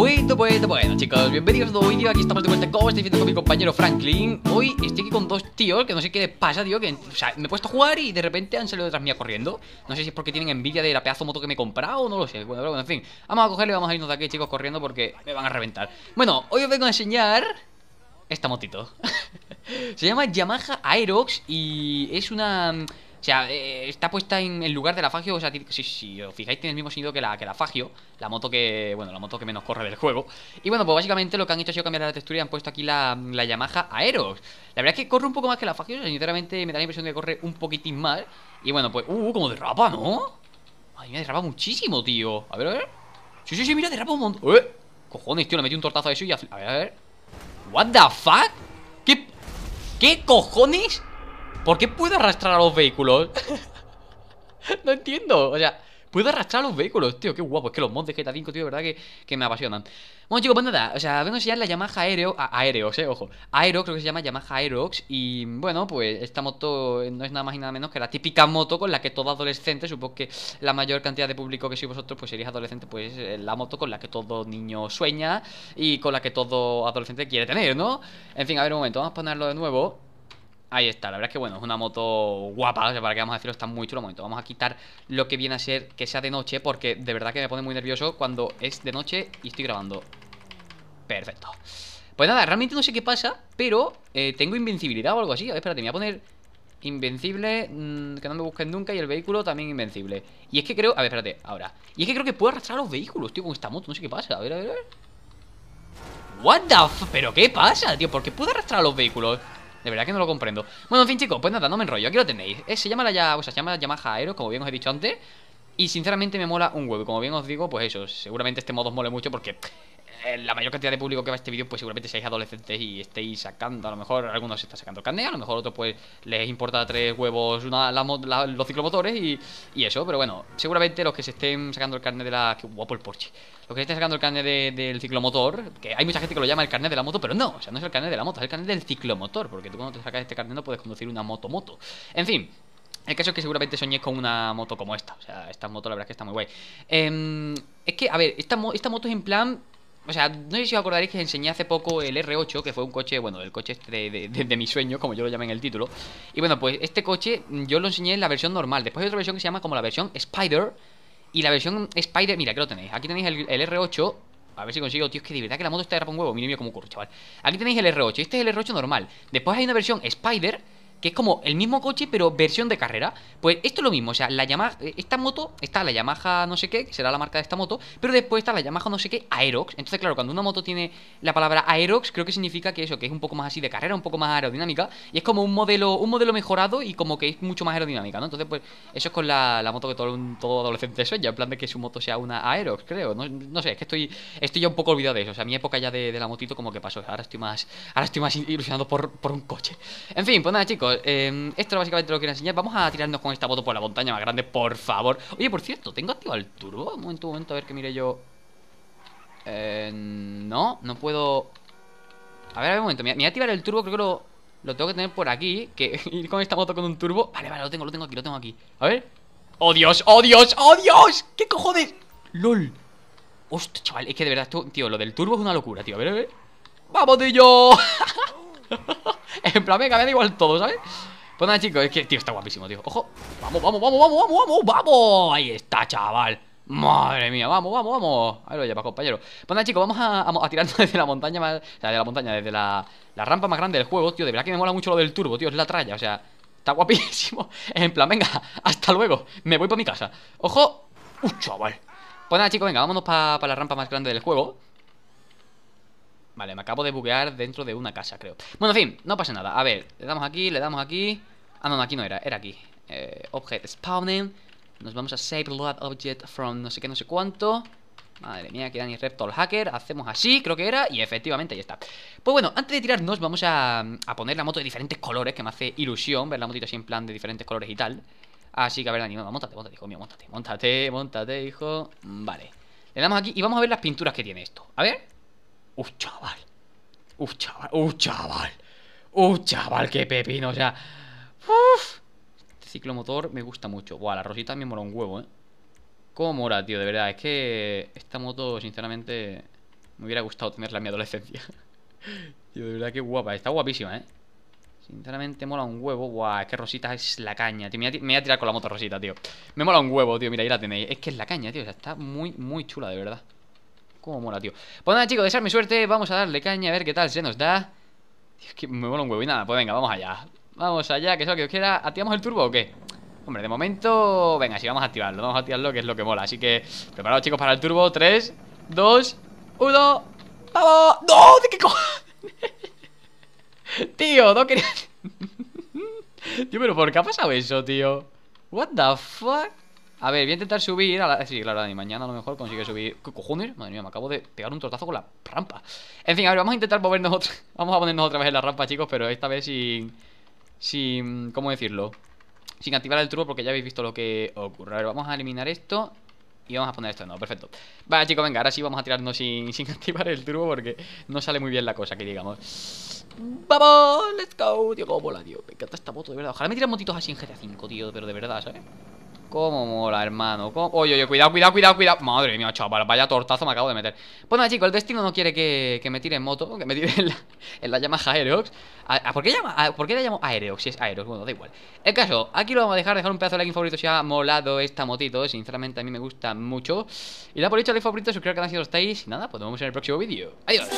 Bueno, bueno, bueno, chicos, bienvenidos a un nuevo vídeo. Aquí estamos de vuelta, como estoy viendo con mi compañero Franklin. Hoy estoy aquí con dos tíos que no sé qué les pasa, tío. Que, o sea, me he puesto a jugar y de repente han salido detrás mía corriendo. No sé si es porque tienen envidia de la pedazo moto que me he comprado o no lo sé. Bueno, pero bueno, en fin, vamos a cogerle y vamos a irnos de aquí, chicos, corriendo porque me van a reventar. Bueno, hoy os vengo a enseñar esta motito. Se llama Yamaha Aerox y es una. O sea, eh, está puesta en el lugar de la Fagio. O sea, si, os fijáis, tiene el mismo sonido que la, que la Fagio. La moto que. Bueno, la moto que menos corre del juego. Y bueno, pues básicamente lo que han hecho ha sido cambiar la textura y han puesto aquí la, la Yamaha Aeros. La verdad es que corre un poco más que la Fagio. sinceramente, me da la impresión de que corre un poquitín más. Y bueno, pues. Uh, como derrapa, ¿no? Ay, me derrapa muchísimo, tío. A ver, a ver. Sí, sí, sí, mira, derrapa un montón. ¡Eh! Cojones, tío, le metí un tortazo a eso y A ver, a ver. ¿What the fuck? ¿Qué. ¿Qué cojones? ¿Por qué puedo arrastrar a los vehículos? no entiendo, o sea... Puedo arrastrar a los vehículos, tío, qué guapo. Es que los mods de GTA V, tío, de verdad que, me apasionan. Bueno, chicos, pues nada, o sea, vengo a enseñar la Yamaha Aéreo. aéreo, eh, ojo. Aero, creo que se llama Yamaha Aerox. Y bueno, pues esta moto no es nada más y nada menos que la típica moto con la que todo adolescente, supongo que la mayor cantidad de público que sois vosotros, pues seréis adolescente, pues eh, la moto con la que todo niño sueña y con la que todo adolescente quiere tener, ¿no? En fin, a ver un momento, vamos a ponerlo de nuevo. Ahí está, la verdad es que bueno, es una moto guapa, o sea, para que vamos a decirlo, está muy chulo momento. Vamos a quitar lo que viene a ser que sea de noche, porque de verdad que me pone muy nervioso cuando es de noche y estoy grabando. Perfecto. Pues nada, realmente no sé qué pasa, pero eh, tengo invencibilidad o algo así. A ver, espérate, me voy a poner invencible, mm, que no me busquen nunca, y el vehículo también invencible. Y es que creo, a ver, espérate, ahora. Y es que creo que puedo arrastrar a los vehículos, tío, con esta moto, no sé qué pasa. A ver, a ver, a ver. What the f... ¿Pero qué pasa, tío? ¿Por qué puedo arrastrar a los vehículos? De verdad que no lo comprendo. Bueno, en fin, chicos, pues nada, no me enrollo. Aquí lo tenéis. Eh, se llama la o sea, se llama Yamaha Aero, como bien os he dicho antes. Y sinceramente me mola un huevo. Como bien os digo, pues eso. Seguramente este modo os mole mucho porque eh, la mayor cantidad de público que va este vídeo, pues seguramente seáis adolescentes y estéis sacando. A lo mejor algunos está sacando carnet a lo mejor otros, pues les importa tres huevos una, la, los ciclomotores y, y, eso. Pero bueno, seguramente los que se estén sacando el carnet de la. Qué guapo el Porsche. Los que se estén sacando el carnet del ciclomotor, que hay mucha gente que lo llama el carnet de la moto, pero no, o sea, no es el carnet de la moto, es el carnet del ciclomotor, porque tú cuando te sacas este carnet no puedes conducir una moto-moto. En fin, el caso es que seguramente soñéis con una moto como esta. O sea, esta moto la verdad es que está muy guay. Em, es que, a ver, esta, esta moto es en plan o sea, no sé si os acordaréis que enseñé hace poco el R8, que fue un coche, bueno, el coche este de, de, mi sueño, como yo lo llamé en el título. Y bueno, pues este coche yo lo enseñé en la versión normal. Después hay otra versión que se llama como la versión Spider. Y la versión Spider, mira, que lo tenéis. Aquí tenéis el, R8. A ver si consigo, tío, es que de verdad que la moto está rapa un huevo. como cómo chaval. Aquí tenéis el R8. Este es el R8 normal. Después hay una versión Spider que es como el mismo coche, pero versión de carrera. Pues esto es lo mismo, o sea, la Yamaha, eh, esta moto, está la Yamaha no sé qué, que será la marca de esta moto, pero después está la Yamaha no sé qué, Aerox. Entonces, claro, cuando una moto tiene la palabra Aerox, creo que significa que eso, que es un poco más así de carrera, un poco más aerodinámica, y es como un modelo, un modelo mejorado y como que es mucho más aerodinámica, ¿no? Entonces, pues, eso es con la, moto que todo, todo adolescente sueña, en plan de que su moto sea una Aerox, creo. No, sé, es que estoy, estoy ya un poco olvidado de eso. O sea, mi época ya de, la motito como que pasó. Ahora estoy más, ahora estoy más ilusionado por un coche. En fin, pues nada, chicos. Em, esto es básicamente lo que enseñar. Vamos a tirarnos con esta moto por la montaña más grande, por favor. Oye, por cierto, ¿tengo activado el turbo? Un momento, un momento, a ver que mire yo. Eh, no, no puedo... A ver, a ver, un momento. Me voy a activar el turbo, creo que lo, tengo que tener por aquí. Que ir con esta moto con un turbo... Vale, vale, lo tengo, lo tengo aquí, lo tengo aquí. A ver. ¡Oh, Dios! ¡Oh, Dios! ¡Oh, Dios! ¿Qué cojones? ¡Lol! Hostia, chaval, es que de verdad, tío, lo del turbo es una locura, tío. A ver, a ver. ¡Vamos, tío! en plan, venga, me da igual todo, ¿sabes? Pues nada, chicos, es que, tío, está guapísimo, tío Ojo, vamos, vamos, vamos, vamos, vamos, vamos, vamos Ahí está, chaval Madre mía, vamos, vamos, vamos Ahí lo lleva, compañero Pues nada, chicos, vamos a, tirarnos desde la montaña más, O sea, de la montaña, desde la, la rampa más grande del juego, tío De verdad que me mola mucho lo del turbo, tío, es la tralla, o sea Está guapísimo En plan, venga, hasta luego Me voy para mi casa Ojo, uh, chaval Pues nada, chicos, venga, vámonos para la rampa más grande del juego Vale, me acabo de buguear dentro de una casa, creo Bueno, en fin, no pasa nada A ver, le damos aquí, le damos aquí Ah, no, aquí no era, era aquí eh, Object spawning Nos vamos a save load object from no sé qué, no sé cuánto Madre mía, que Dani Reptol Hacker Hacemos así, creo que era, y efectivamente ya está Pues bueno, antes de tirarnos vamos a, a poner la moto de diferentes colores Que me hace ilusión ver la motita así en plan de diferentes colores y tal Así que a ver, Dani, montate, montate, hijo mío, montate, montate, montate, hijo Vale, le damos aquí y vamos a ver las pinturas que tiene esto A ver Uf, chaval. Uf, chaval. Uf, chaval. Uf, chaval, qué pepino. O sea, uf. Este ciclomotor me gusta mucho. Buah, la rosita me mola un huevo, eh. Cómo mola, tío, de verdad. Es que esta moto, sinceramente, me hubiera gustado tenerla en mi adolescencia. tío, de verdad qué guapa. Está guapísima, eh. Sinceramente mola un huevo. Buah, es que Rosita es la caña, tío. Me voy, a tirar con la moto Rosita, tío. Me mola un huevo, tío. Mira, ahí la tenéis. Es que es la caña, tío. O sea, está muy, muy chula, de verdad. Cómo mola, tío. Pues nada, chicos, desear mi suerte. Vamos a darle caña a ver qué tal se nos da. Dios, que me mola un huevo y nada. Pues venga, vamos allá. Vamos allá, que sea que os quiera. ¿Activamos el turbo o qué? Hombre, de momento... Venga, sí, vamos a activarlo. Vamos a activarlo, que es lo que mola. Así que, preparados, chicos, para el turbo. 3, 2, 1... ¡Vamos! ¡No! ¿De qué cojones? tío, no quería... tío, pero ¿por qué ha pasado eso, tío? What the fuck? A ver, voy a intentar subir a la... Eh, sí, claro, ni mañana a lo mejor consigue subir... ¿Qué cojones? Madre mía, me acabo de pegar un tortazo con la rampa En fin, a ver, vamos a intentar movernos otra... Vamos a ponernos otra vez en la rampa, chicos Pero esta vez sin... Sin... ¿Cómo decirlo? Sin activar el truco, porque ya habéis visto lo que ocurre A ver, vamos a eliminar esto y vamos a poner esto de nuevo, perfecto Vale chicos, venga, ahora sí vamos a tirarnos sin, sin activar el truco, Porque no sale muy bien la cosa, que digamos ¡Vamos! ¡Let's go! Tío, cómo mola, tío Me encanta esta moto, de verdad Ojalá me tiren motitos así en GTA V, tío Pero de verdad, ¿sabes? Cómo mola, hermano. Oye, oye, cuidado, cuidado, cuidado, cuidado. Madre mía, chaval, vaya tortazo me acabo de meter. Pues nada, chicos, el destino no quiere que, me tire en moto, que me tire en la, Aerox. ¿A, por qué llama, ¿Por qué la llamo Aerox? Si es Aerox, bueno, da igual. El caso, aquí lo vamos a dejar, dejar un pedazo de like en favorito si ha molado esta motito. Sinceramente, a mí me gusta mucho. Y la por dicho, like favorito, suscribiros al canal si no estáis. Y nada, pues nos vemos en el próximo vídeo. Adiós.